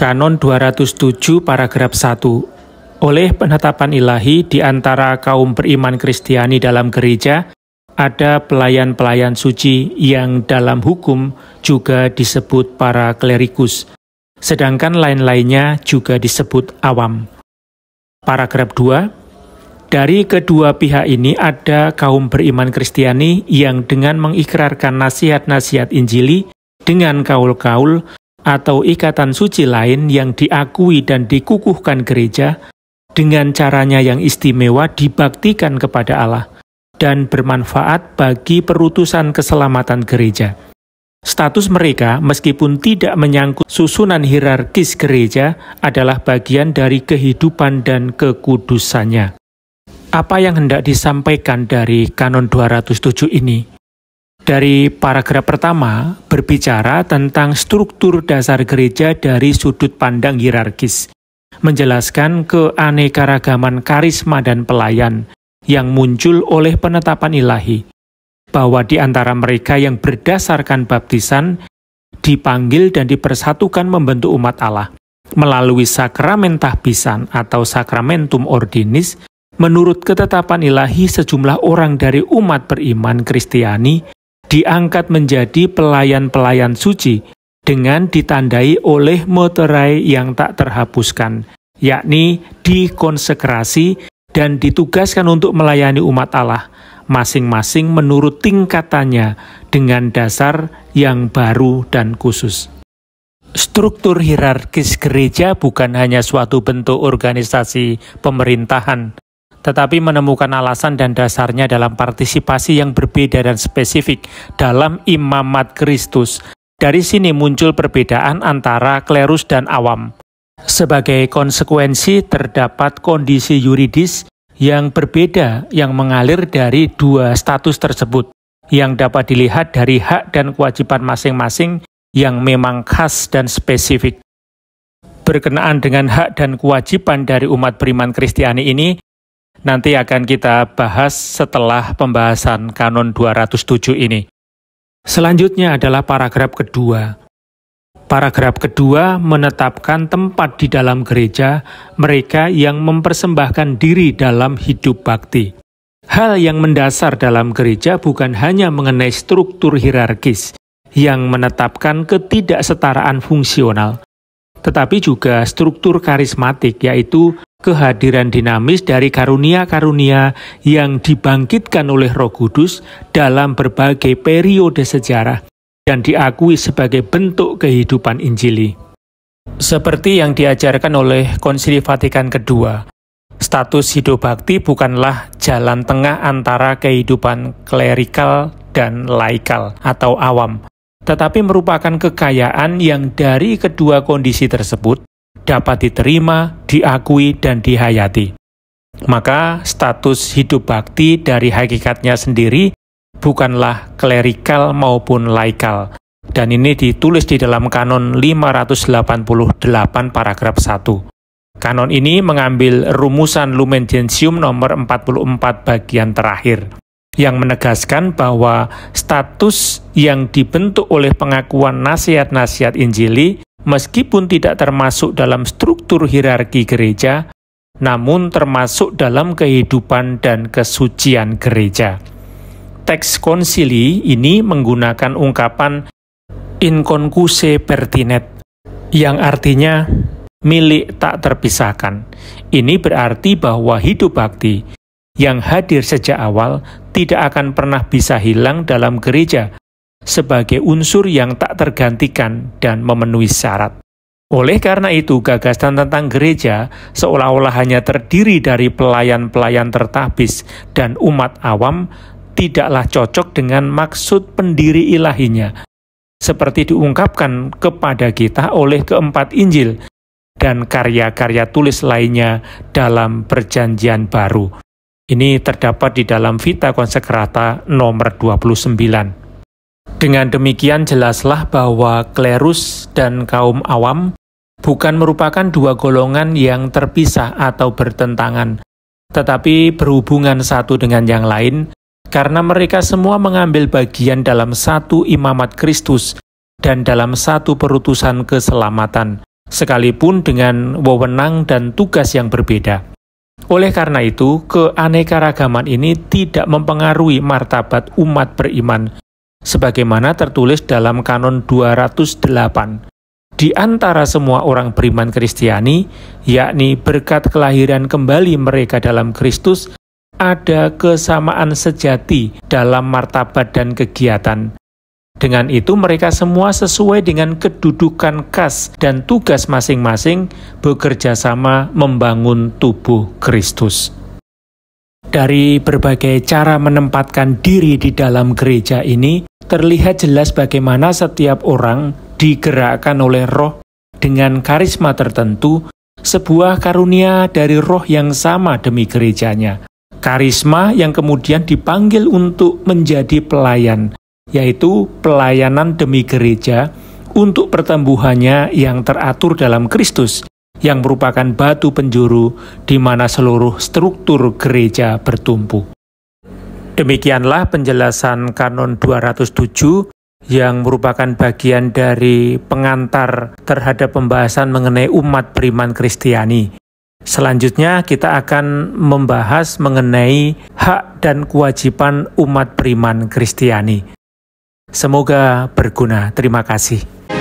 Kanon 207 paragraf 1. Oleh penetapan ilahi di antara kaum beriman Kristiani dalam gereja, ada pelayan-pelayan suci yang dalam hukum juga disebut para klerikus, sedangkan lain-lainnya juga disebut awam. Paragraf 2. Dari kedua pihak ini ada kaum beriman Kristiani yang dengan mengikrarkan nasihat-nasihat Injili dengan kaul-kaul atau ikatan suci lain yang diakui dan dikukuhkan gereja dengan caranya yang istimewa dibaktikan kepada Allah dan bermanfaat bagi perutusan keselamatan gereja. Status mereka, meskipun tidak menyangkut susunan hierarkis gereja, adalah bagian dari kehidupan dan kekudusannya. Apa yang hendak disampaikan dari Kanon 207 ini? dari paragraf pertama berbicara tentang struktur dasar gereja dari sudut pandang hierarkis, menjelaskan keanekaragaman karisma dan pelayan yang muncul oleh penetapan ilahi, bahwa di antara mereka yang berdasarkan baptisan dipanggil dan dipersatukan membentuk umat Allah melalui sakramen tahbisan atau sakramentum ordinis menurut ketetapan ilahi sejumlah orang dari umat beriman Kristiani diangkat menjadi pelayan-pelayan suci dengan ditandai oleh materai yang tak terhapuskan, yakni dikonsekrasi dan ditugaskan untuk melayani umat Allah, masing-masing menurut tingkatannya dengan dasar yang baru dan khusus. Struktur hierarkis gereja bukan hanya suatu bentuk organisasi pemerintahan, tetapi menemukan alasan dan dasarnya dalam partisipasi yang berbeda dan spesifik dalam imamat Kristus. Dari sini muncul perbedaan antara klerus dan awam. Sebagai konsekuensi, terdapat kondisi yuridis yang berbeda yang mengalir dari dua status tersebut, yang dapat dilihat dari hak dan kewajiban masing-masing yang memang khas dan spesifik berkenaan dengan hak dan kewajiban dari umat beriman Kristiani ini, nanti akan kita bahas setelah pembahasan kanon 207 ini. Selanjutnya adalah paragraf kedua. Paragraf kedua menetapkan tempat di dalam gereja mereka yang mempersembahkan diri dalam hidup bakti. Hal yang mendasar dalam gereja bukan hanya mengenai struktur hierarkis yang menetapkan ketidaksetaraan fungsional, tetapi juga struktur karismatik, yaitu kehadiran dinamis dari karunia-karunia yang dibangkitkan oleh Roh Kudus dalam berbagai periode sejarah dan diakui sebagai bentuk kehidupan Injili. Seperti yang diajarkan oleh Konsili Vatikan II, status hidup bakti bukanlah jalan tengah antara kehidupan klerikal dan laikal atau awam, tetapi merupakan kekayaan yang dari kedua kondisi tersebut dapat diterima, diakui, dan dihayati. Maka status hidup bakti dari hakikatnya sendiri bukanlah klerikal maupun laikal. Dan ini ditulis di dalam kanon 588 paragraf 1. Kanon ini mengambil rumusan Lumen Gentium nomor 44 bagian terakhir yang menegaskan bahwa status yang dibentuk oleh pengakuan nasihat-nasihat Injili meskipun tidak termasuk dalam struktur hierarki gereja, namun termasuk dalam kehidupan dan kesucian gereja. Teks konsili ini menggunakan ungkapan inconcuse pertinet, yang artinya milik tak terpisahkan. Ini berarti bahwa hidup bakti yang hadir sejak awal tidak akan pernah bisa hilang dalam gereja, sebagai unsur yang tak tergantikan dan memenuhi syarat. Oleh karena itu, gagasan tentang gereja seolah-olah hanya terdiri dari pelayan-pelayan tertabis dan umat awam tidaklah cocok dengan maksud pendiri ilahinya, seperti diungkapkan kepada kita oleh keempat Injil dan karya-karya tulis lainnya dalam Perjanjian Baru. Ini terdapat di dalam Vita Konsekrata nomor 29. Dengan demikian jelaslah bahwa klerus dan kaum awam bukan merupakan dua golongan yang terpisah atau bertentangan, tetapi berhubungan satu dengan yang lain, karena mereka semua mengambil bagian dalam satu imamat Kristus dan dalam satu perutusan keselamatan, sekalipun dengan wewenang dan tugas yang berbeda. Oleh karena itu, keanekaragaman ini tidak mempengaruhi martabat umat beriman, sebagaimana tertulis dalam kanon 208. Di antara semua orang beriman Kristiani, yakni berkat kelahiran kembali mereka dalam Kristus, ada kesamaan sejati dalam martabat dan kegiatan. Dengan itu, mereka semua sesuai dengan kedudukan khas dan tugas masing-masing bekerja sama membangun tubuh Kristus. Dari berbagai cara menempatkan diri di dalam gereja ini, terlihat jelas bagaimana setiap orang digerakkan oleh roh dengan karisma tertentu, sebuah karunia dari roh yang sama demi gerejanya. Karisma yang kemudian dipanggil untuk menjadi pelayan, yaitu pelayanan demi gereja untuk pertumbuhannya yang teratur dalam Kristus yang merupakan batu penjuru di mana seluruh struktur gereja bertumpu. Demikianlah penjelasan kanon 207 yang merupakan bagian dari pengantar terhadap pembahasan mengenai umat beriman Kristiani. Selanjutnya kita akan membahas mengenai hak dan kewajiban umat beriman Kristiani. Semoga berguna. Terima kasih.